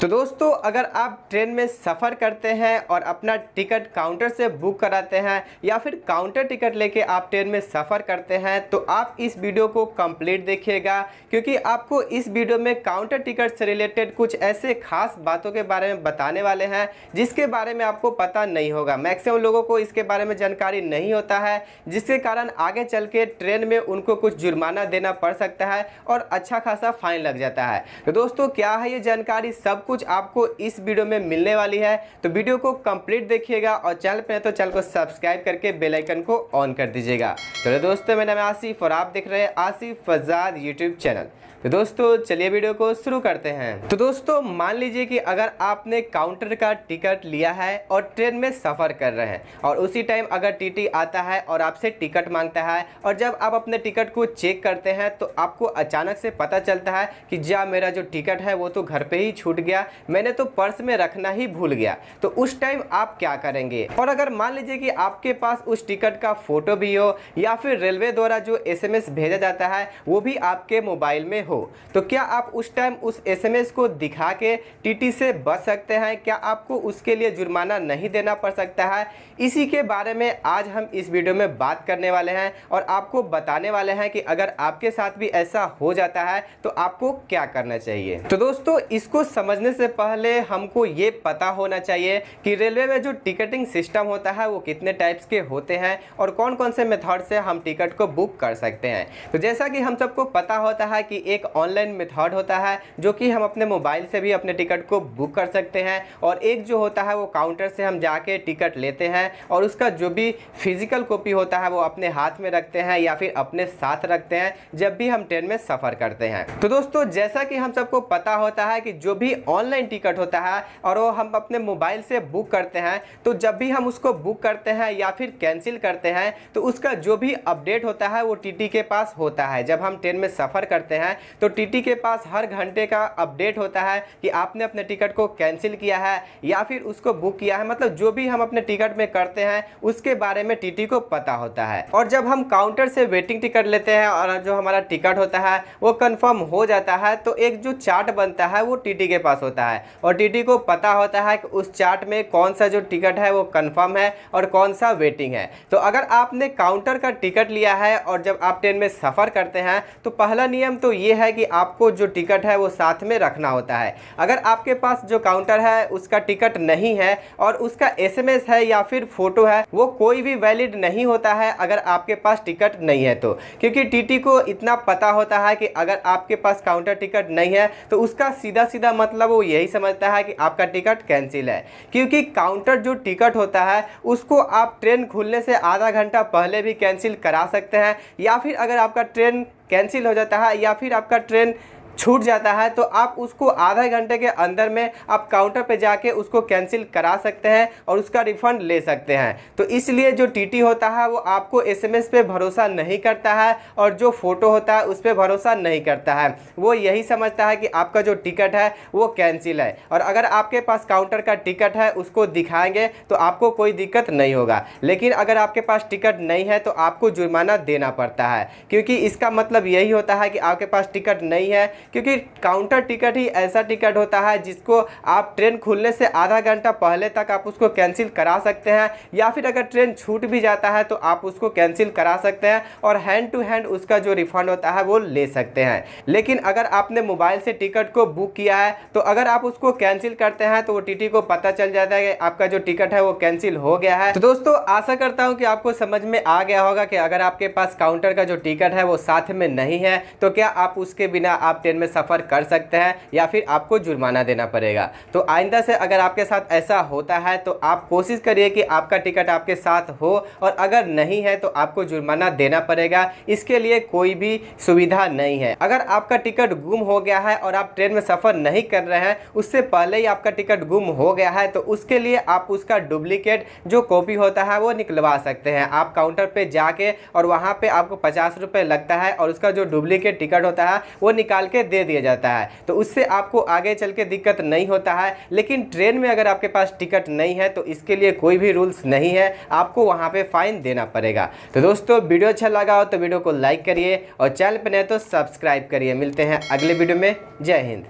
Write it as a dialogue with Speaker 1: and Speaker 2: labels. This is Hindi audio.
Speaker 1: तो दोस्तों अगर आप ट्रेन में सफ़र करते हैं और अपना टिकट काउंटर से बुक कराते हैं या फिर काउंटर टिकट लेके आप ट्रेन में सफ़र करते हैं तो आप इस वीडियो को कंप्लीट देखिएगा क्योंकि आपको इस वीडियो में काउंटर टिकट से रिलेटेड कुछ ऐसे खास बातों के बारे में बताने वाले हैं जिसके बारे में आपको पता नहीं होगा मैक्सिमम लोगों को इसके बारे में जानकारी नहीं होता है जिसके कारण आगे चल के ट्रेन में उनको कुछ जुर्माना देना पड़ सकता है और अच्छा खासा फाइन लग जाता है तो दोस्तों क्या है ये जानकारी सब कुछ आपको इस वीडियो में मिलने वाली है तो वीडियो को कंप्लीट देखिएगा और चैनल पर तो चैनल को सब्सक्राइब करके बेलाइकन को ऑन कर दीजिएगा चलो तो दोस्तों मेरा नाम आसिफ और आप देख रहे हैं आसिफ फजाद यूट्यूब चैनल तो दोस्तों चलिए वीडियो को शुरू करते हैं तो दोस्तों मान लीजिए कि अगर आपने काउंटर का टिकट लिया है और ट्रेन में सफ़र कर रहे हैं और उसी टाइम अगर टीटी आता है और आपसे टिकट मांगता है और जब आप अपने टिकट को चेक करते हैं तो आपको अचानक से पता चलता है कि जहाँ मेरा जो टिकट है वो तो घर पर ही छूट गया गया मैंने तो पर्स में रखना ही भूल गया तो उस टाइम आप क्या करेंगे और अगर मान लीजिए कि आपके पास उस टिकट का फ़ोटो भी हो या फिर रेलवे द्वारा जो एसएमएस भेजा जाता है वो भी आपके मोबाइल में हो तो क्या आप उस टाइम उस एसएमएस को दिखा के टीटी से बच सकते हैं क्या आपको उसके लिए जुर्माना नहीं देना पड़ सकता है इसी के बारे में आज हम इस वीडियो में बात करने वाले हैं और आपको बताने वाले हैं कि अगर आपके साथ भी ऐसा हो जाता है तो आपको क्या करना चाहिए तो दोस्तों इसको समझने करने से पहले हमको ये पता होना चाहिए कि रेलवे में जो टिकटिंग सिस्टम होता है वो कितने टाइप्स के होते हैं और कौन कौन से मेथड से हम टिकट को बुक कर सकते हैं तो जैसा कि हम सबको पता होता है कि एक ऑनलाइन मेथड होता है जो कि हम अपने मोबाइल से भी अपने टिकट को बुक कर सकते हैं और एक जो होता है वो काउंटर से हम जाके टिकट लेते हैं और उसका जो भी फिज़िकल कॉपी होता है वो अपने हाथ में रखते हैं या फिर अपने साथ रखते हैं जब भी हम ट्रेन में सफ़र करते हैं तो दोस्तों जैसा कि हम सबको पता होता है कि जो भी ऑनलाइन टिकट होता है और वो हम अपने मोबाइल से बुक करते हैं तो जब भी हम उसको बुक करते हैं या फिर कैंसिल करते हैं तो उसका जो भी अपडेट होता है वो टीटी के पास होता है जब हम ट्रेन में सफ़र करते हैं तो टीटी के पास हर घंटे का अपडेट होता है कि आपने अपने टिकट को कैंसिल किया है या फिर उसको बुक किया है मतलब जो भी हम अपने टिकट में करते हैं उसके बारे में टी को पता होता है और जब हम काउंटर से वेटिंग टिकट लेते हैं और जो हमारा टिकट होता है वो कन्फर्म हो जाता है तो एक जो चार्ट बनता है वो टी के पास होता है और टीटी को पता होता है कि उस चार्ट में कौन सा जो टिकट है वो कंफर्म है और कौन सा वेटिंग है तो अगर आपने काउंटर का टिकट लिया है और जब आप ट्रेन में सफ़र करते हैं तो पहला नियम तो ये है कि आपको जो टिकट है वो साथ में रखना होता है अगर आपके पास जो काउंटर है उसका टिकट नहीं है और उसका एस है या फिर फ़ोटो है वो कोई भी वैलिड नहीं होता है अगर आपके पास टिकट नहीं है तो क्योंकि टीटी को इतना पता होता है कि अगर आपके पास काउंटर टिकट नहीं है तो उसका सीधा सीधा मतलब वो यही समझता है कि आपका टिकट कैंसिल है क्योंकि काउंटर जो टिकट होता है उसको आप ट्रेन खुलने से आधा घंटा पहले भी कैंसिल करा सकते हैं या फिर अगर आपका ट्रेन कैंसिल हो जाता है या फिर आपका ट्रेन छूट जाता है तो आप उसको आधा घंटे के अंदर में आप काउंटर पे जाके उसको कैंसिल करा सकते हैं और उसका रिफ़ंड ले सकते हैं तो इसलिए जो टीटी होता है वो आपको एसएमएस पे भरोसा नहीं करता है और जो फ़ोटो होता है उस पर भरोसा नहीं करता है वो यही समझता है कि आपका जो टिकट है वो कैंसिल है और अगर आपके पास काउंटर का टिकट है उसको दिखाएंगे तो आपको कोई दिक्कत नहीं होगा लेकिन अगर आपके पास टिकट नहीं है तो आपको जुर्माना देना पड़ता है क्योंकि इसका मतलब यही होता है कि आपके पास टिकट नहीं है क्योंकि काउंटर टिकट ही ऐसा टिकट होता है जिसको आप ट्रेन खुलने से आधा घंटा पहले तक आप उसको कैंसिल करा सकते हैं या फिर अगर ट्रेन छूट भी जाता है तो आप उसको कैंसिल करा सकते हैं और हैंड टू हैंड उसका जो रिफंड होता है वो ले सकते हैं लेकिन अगर आपने मोबाइल से टिकट को बुक किया है तो अगर आप उसको कैंसिल करते हैं तो वो टीटी को पता चल जाता है कि आपका जो टिकट है वो कैंसिल हो गया है तो दोस्तों आशा करता हूँ कि आपको समझ में आ गया होगा कि अगर आपके पास काउंटर का जो टिकट है वो साथ में नहीं है तो क्या आप उसके बिना आप ट्रेन में सफ़र कर सकते हैं या फिर आपको जुर्माना देना पड़ेगा तो आइंदा से अगर आपके साथ ऐसा होता है तो आप कोशिश करिए कि आपका टिकट आपके साथ हो और अगर नहीं है तो आपको जुर्माना देना पड़ेगा इसके लिए कोई भी सुविधा नहीं है अगर आपका टिकट गुम हो गया है और आप ट्रेन में सफ़र नहीं कर रहे हैं उससे पहले ही आपका टिकट गुम हो गया है तो उसके लिए आप उसका डुप्लीकेट जो कॉपी होता है वो निकलवा सकते हैं आप काउंटर पे जाके और वहाँ पे आपको पचास रुपये लगता है और उसका जो डुप्लीकेट टिकट होता है वो निकाल के दे दिया जाता है तो उससे आपको आगे चल के दिक्कत नहीं होता है लेकिन ट्रेन में अगर आपके पास टिकट नहीं है तो इसके लिए कोई भी रूल्स नहीं है आपको वहाँ पर फ़ाइन देना पड़ेगा तो दोस्तों वीडियो अच्छा लगा हो तो वीडियो को लाइक करिए और चैनल पर नहीं तो सब्सक्राइब करिए मिलते हैं अगले वीडियो में जय हिंद